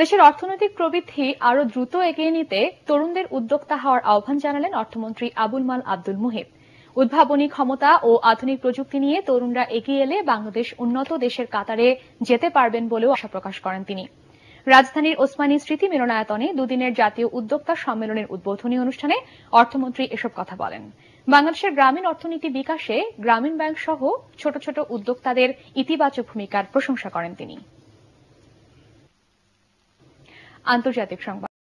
দেশের অর্থনৈতিক প্রবৃদ্ধি আরও দ্রুত এগিয়ে নিতে তরুণদের উদ্যোক্তা হওয়ার আহ্বান জানালেন অর্থমন্ত্রী আবুল মাল আব্দুল মুহিব উদ্ভাবনী ক্ষমতা ও আধুনিক প্রযুক্তি নিয়ে তরুণরা এগিয়ে এলে বাংলাদেশ উন্নত দেশের কাতারে যেতে পারবেন বলেও আশা প্রকাশ করেন তিনি রাজধানীর ওসমানী স্মৃতি মিলনায়তনে দুদিনের জাতীয় উদ্যোক্তা সম্মেলনের উদ্বোধনী অনুষ্ঠানে অর্থমন্ত্রী এসব কথা বলেন বাংলাদেশের গ্রামীণ অর্থনীতি বিকাশে গ্রামীণ ব্যাংক সহ ছোট ছোট উদ্যোক্তাদের ইতিবাচক ভূমিকার প্রশংসা করেন তিনি আন্তর্জাতিক সংবাদ